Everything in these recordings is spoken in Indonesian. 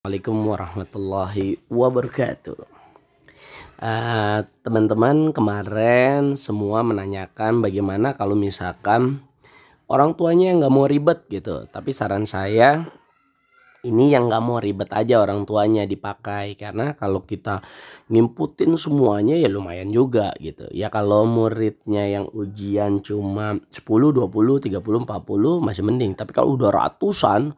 Assalamualaikum warahmatullahi wabarakatuh. Eh, teman-teman, uh, kemarin semua menanyakan bagaimana kalau misalkan orang tuanya yang gak mau ribet gitu. Tapi saran saya, ini yang gak mau ribet aja orang tuanya dipakai karena kalau kita ngimputin semuanya ya lumayan juga gitu. Ya kalau muridnya yang ujian cuma 10, 20, 30, 40 masih mending. Tapi kalau udah ratusan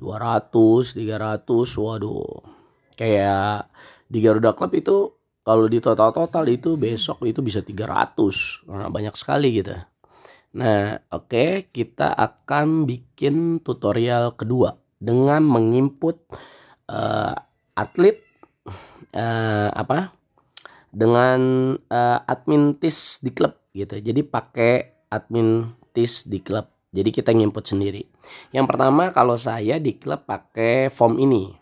200, 300, waduh. Kayak di Garuda Club itu kalau di total-total itu besok itu bisa 300. Nah, banyak sekali gitu. Nah, oke, okay, kita akan bikin tutorial kedua dengan menginput uh, atlet uh, apa? Dengan uh, admin tis di klub gitu. Jadi pakai admin tis di klub jadi kita nginput sendiri. Yang pertama kalau saya di klub pakai form ini.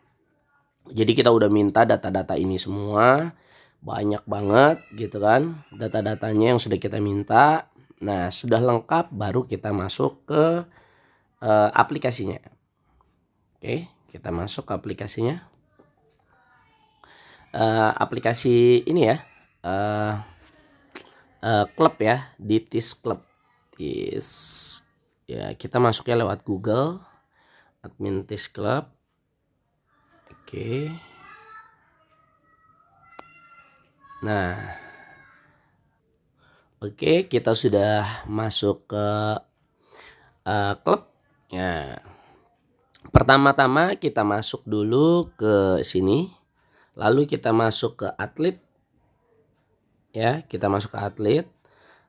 Jadi kita udah minta data-data ini semua banyak banget gitu kan data-datanya yang sudah kita minta. Nah, sudah lengkap baru kita masuk ke uh, aplikasinya. Oke, kita masuk ke aplikasinya. Uh, aplikasi ini ya. Uh, uh, klub ya, Ditis Club. Tis ya kita masuknya lewat Google admin test club oke nah oke kita sudah masuk ke uh, klub ya pertama-tama kita masuk dulu ke sini lalu kita masuk ke atlet ya kita masuk ke atlet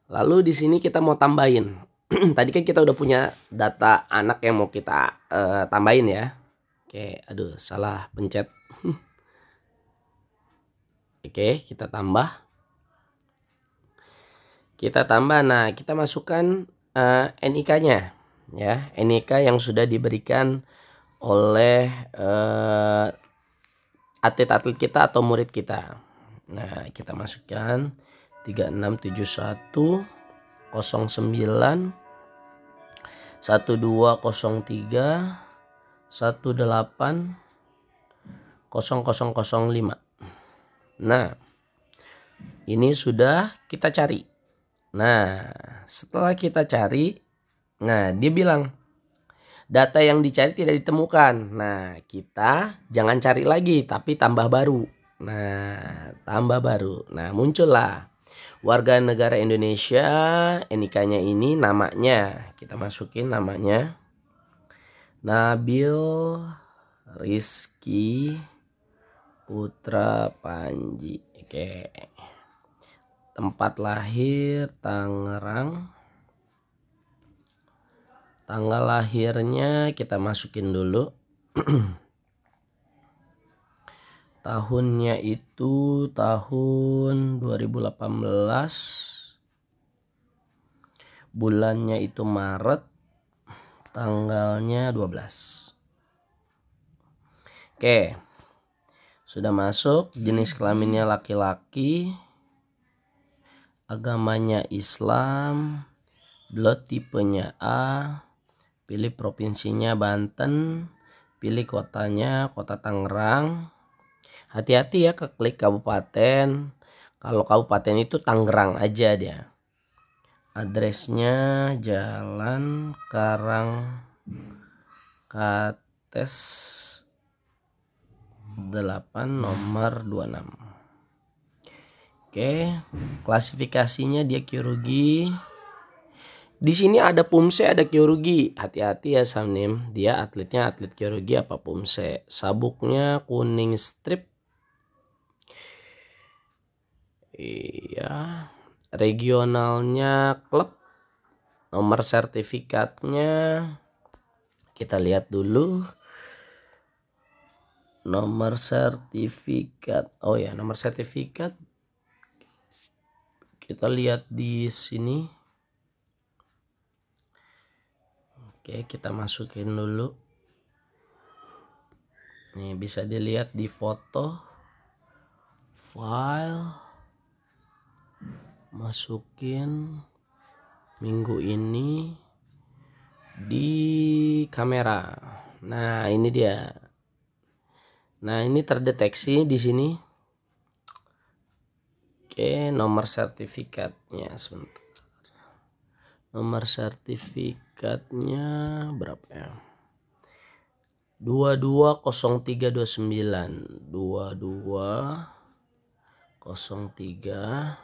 lalu di sini kita mau tambahin tadi kan kita udah punya data anak yang mau kita uh, tambahin ya. Oke, aduh salah pencet. Oke, kita tambah. Kita tambah. Nah, kita masukkan uh, eh, NIK-nya ya, NIK yang sudah diberikan oleh uh, atlet-atlet kita atau murid kita. Nah, kita masukkan 3671 09 1203 18 0005. Nah, ini sudah kita cari. Nah, setelah kita cari, nah dia bilang data yang dicari tidak ditemukan. Nah, kita jangan cari lagi tapi tambah baru. Nah, tambah baru. Nah, muncullah warga negara Indonesia NIK-nya ini namanya kita masukin namanya Nabil Rizky Putra Panji oke tempat lahir Tangerang tanggal lahirnya kita masukin dulu tahunnya itu tahun 2018 bulannya itu Maret tanggalnya 12 Oke sudah masuk jenis kelaminnya laki-laki agamanya Islam blood tipenya A pilih provinsinya Banten pilih kotanya kota Tangerang hati-hati ya ke klik kabupaten kalau kabupaten itu Tangerang aja dia addressnya Jalan Karang Kates 8 nomor 26 Oke, klasifikasinya dia kirurgi. Di sini ada pumse, ada kirurgi. Hati-hati ya Samnim, dia atletnya atlet kirurgi apa pumse. Sabuknya kuning strip iya regionalnya klub nomor sertifikatnya kita lihat dulu nomor sertifikat oh ya nomor sertifikat kita lihat di sini oke kita masukin dulu ini bisa dilihat di foto file masukin minggu ini di kamera. Nah, ini dia. Nah, ini terdeteksi di sini. Oke, nomor sertifikatnya sebentar. Nomor sertifikatnya berapa ya? 220329. tiga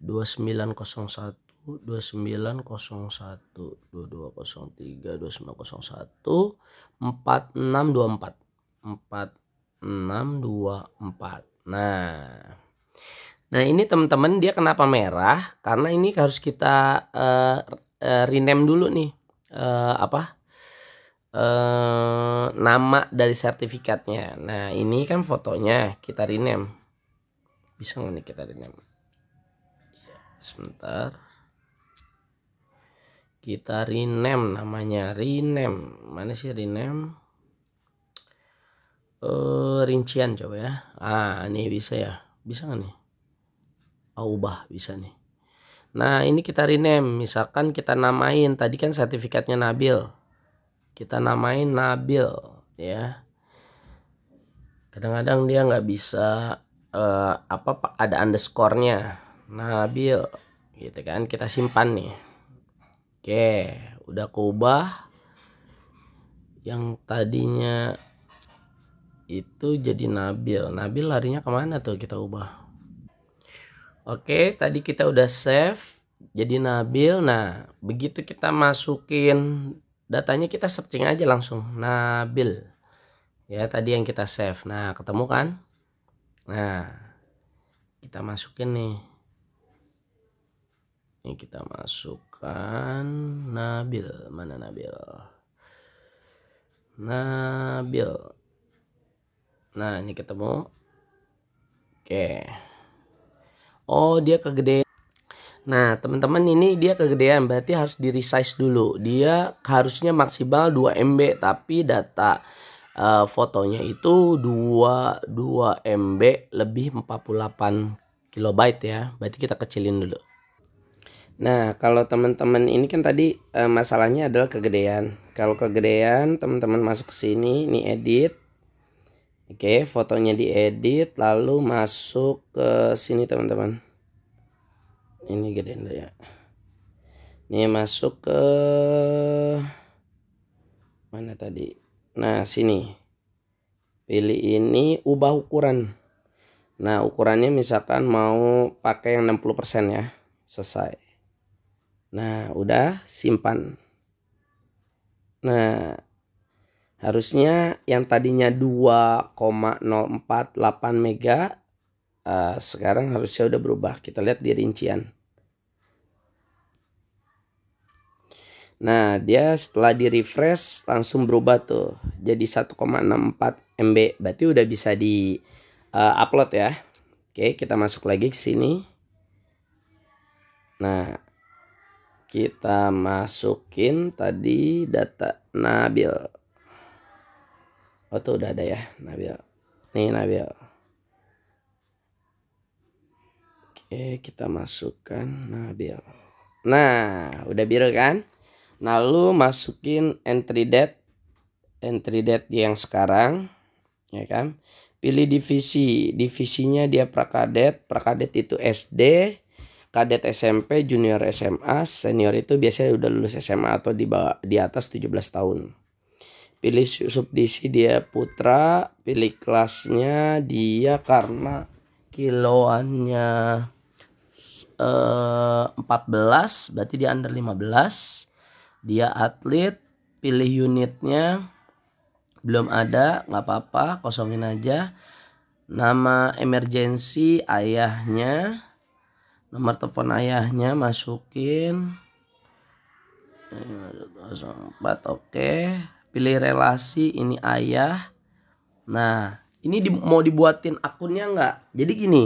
2901 2901 2203 2901 4624 4624 nah nah ini teman-teman dia kenapa merah karena ini harus kita uh, uh, rename dulu nih uh, apa uh, nama dari sertifikatnya nah ini kan fotonya kita rename bisa nggak nih kita rename sebentar kita rename namanya rename mana sih rename uh, rincian coba ya ah ini bisa ya bisa nggak nih oh, ubah bisa nih nah ini kita rename misalkan kita namain tadi kan sertifikatnya Nabil kita namain Nabil ya kadang-kadang dia nggak bisa uh, apa ada underscore-nya Nabil gitu kan kita simpan nih oke udah kubah yang tadinya itu jadi Nabil Nabil larinya kemana tuh kita ubah oke tadi kita udah save jadi Nabil nah begitu kita masukin datanya kita searching aja langsung Nabil ya tadi yang kita save nah ketemu kan nah kita masukin nih ini kita masukkan Nabil mana Nabil Nabil nah ini ketemu oke oh dia kegedean nah teman-teman ini dia kegedean berarti harus di resize dulu dia harusnya maksimal 2 MB tapi data uh, fotonya itu 2 2 MB lebih 48 kilobyte ya berarti kita kecilin dulu Nah, kalau teman-teman ini kan tadi e, masalahnya adalah kegedean. Kalau kegedean, teman-teman masuk ke sini, ini edit. Oke, fotonya diedit lalu masuk ke sini, teman-teman. Ini gedean ya. Ini masuk ke mana tadi? Nah, sini. Pilih ini, ubah ukuran. Nah, ukurannya misalkan mau pakai yang 60% ya. Selesai. Nah, udah simpan. Nah, harusnya yang tadinya 2,048 mega uh, sekarang harusnya udah berubah. Kita lihat di rincian. Nah, dia setelah di refresh langsung berubah tuh. Jadi 1,64 MB. Berarti udah bisa di uh, upload ya. Oke, kita masuk lagi ke sini. Nah, kita masukin tadi data Nabil. Oh tuh udah ada ya Nabil. Nih Nabil. Oke kita masukkan Nabil. Nah udah biru kan? Nah lu masukin entry date. Entry date yang sekarang. Ya kan? Pilih divisi. Divisinya dia prakadet. Prakadet itu SD kadet SMP, junior SMA, senior itu biasanya udah lulus SMA atau di bawah, di atas 17 tahun. Pilih subdisi dia putra, pilih kelasnya dia karena kiloannya eh, 14, berarti dia under 15. Dia atlet, pilih unitnya belum ada, nggak apa-apa, kosongin aja. Nama emergensi ayahnya nomor telepon ayahnya masukin 04 oke pilih relasi ini ayah nah ini di, mau dibuatin akunnya nggak jadi gini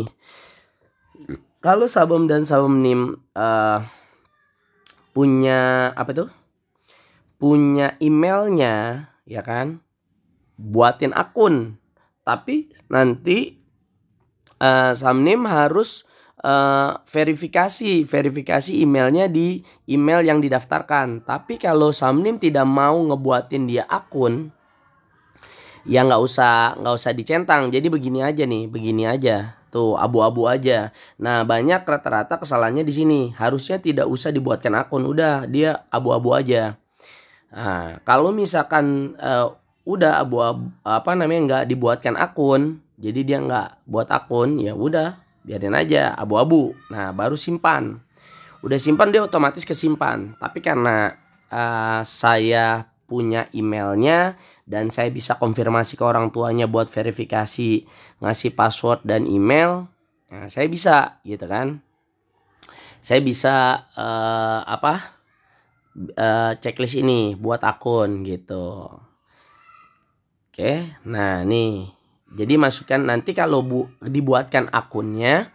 kalau sabom dan sabom nim uh, punya apa tuh punya emailnya ya kan buatin akun tapi nanti uh, eh, samnim harus Eh, verifikasi verifikasi emailnya di email yang didaftarkan. Tapi kalau Samnim tidak mau ngebuatin dia akun, ya nggak usah nggak usah dicentang. Jadi begini aja nih, begini aja. Tuh abu-abu aja. Nah banyak rata-rata kesalahannya di sini. Harusnya tidak usah dibuatkan akun. Udah dia abu-abu aja. Nah, kalau misalkan uh, udah abu, abu apa namanya nggak dibuatkan akun, jadi dia nggak buat akun, ya udah biarin aja abu-abu nah baru simpan udah simpan dia otomatis kesimpan tapi karena uh, saya punya emailnya dan saya bisa konfirmasi ke orang tuanya buat verifikasi ngasih password dan email nah, saya bisa gitu kan saya bisa uh, apa uh, checklist ini buat akun gitu oke nah nih jadi masukkan nanti kalau bu, dibuatkan akunnya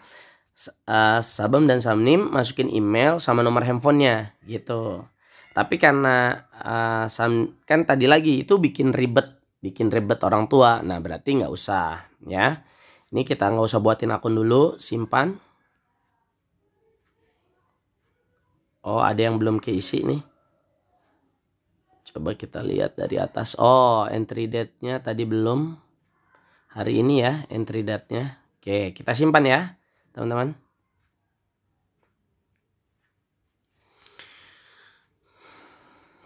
uh, eh, Sabem dan Samnim masukin email sama nomor handphonenya gitu. Tapi karena uh, sam, kan tadi lagi itu bikin ribet, bikin ribet orang tua. Nah berarti nggak usah ya. Ini kita nggak usah buatin akun dulu, simpan. Oh ada yang belum keisi nih. Coba kita lihat dari atas. Oh entry date-nya tadi belum hari ini ya entry date Oke, kita simpan ya, teman-teman.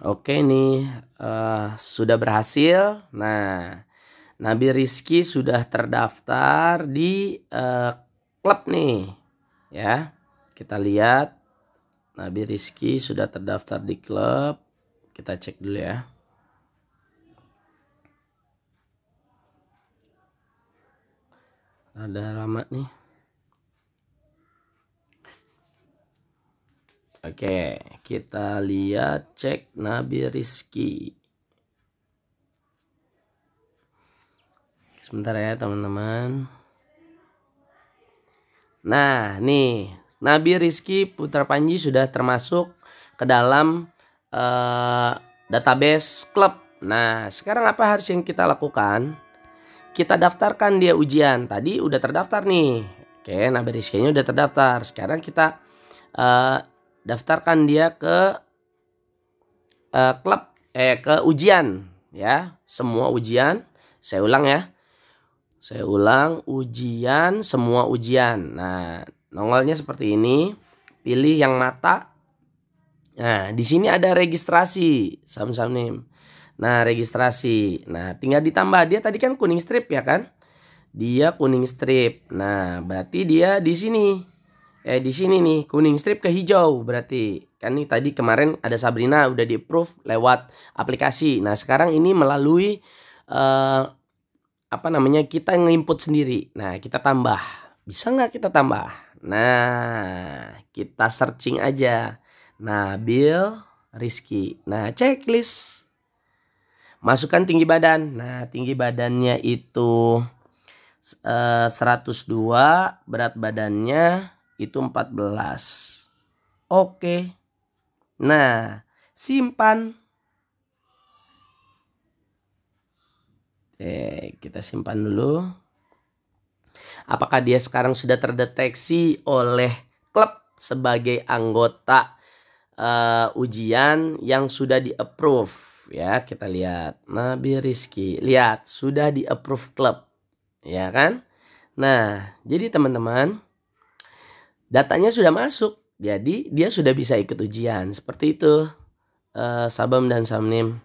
Oke, ini uh, eh, sudah berhasil. Nah, Nabi Rizky sudah terdaftar di uh, klub nih. Ya, kita lihat Nabi Rizky sudah terdaftar di klub. Kita cek dulu ya. Ada lama nih Oke, kita lihat cek Nabi Rizki. Sebentar ya teman-teman. Nah, nih Nabi Rizki Putra Panji sudah termasuk ke dalam uh, database klub. Nah, sekarang apa harus yang kita lakukan? kita daftarkan dia ujian. Tadi udah terdaftar nih. Oke, nah berisikanya udah terdaftar. Sekarang kita uh, daftarkan dia ke uh, klub eh ke ujian ya. Semua ujian, saya ulang ya. Saya ulang ujian semua ujian. Nah, nongolnya seperti ini. Pilih yang mata. Nah, di sini ada registrasi sam name. Nah, registrasi. Nah, tinggal ditambah dia tadi kan kuning strip ya kan? Dia kuning strip. Nah, berarti dia di sini. Eh, di sini nih, kuning strip ke hijau berarti. Kan nih tadi kemarin ada Sabrina udah di-approve lewat aplikasi. Nah, sekarang ini melalui uh, apa namanya? Kita nginput sendiri. Nah, kita tambah. Bisa nggak kita tambah? Nah, kita searching aja. Nah, Nabil Rizky. Nah, checklist Masukkan tinggi badan. Nah, tinggi badannya itu eh, 102, berat badannya itu 14. Oke. Nah, simpan. Oke, kita simpan dulu. Apakah dia sekarang sudah terdeteksi oleh klub sebagai anggota uh, ujian yang sudah di-approve? ya kita lihat Nabi rizky lihat sudah di approve klub ya kan nah jadi teman-teman datanya sudah masuk jadi dia sudah bisa ikut ujian seperti itu uh, Sabam dan Samnim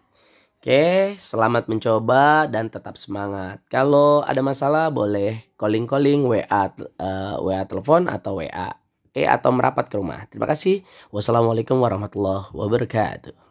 Oke, selamat mencoba dan tetap semangat. Kalau ada masalah boleh calling-calling WA uh, eh, WA telepon atau WA. Oke, eh, atau merapat ke rumah. Terima kasih. Wassalamualaikum warahmatullahi wabarakatuh.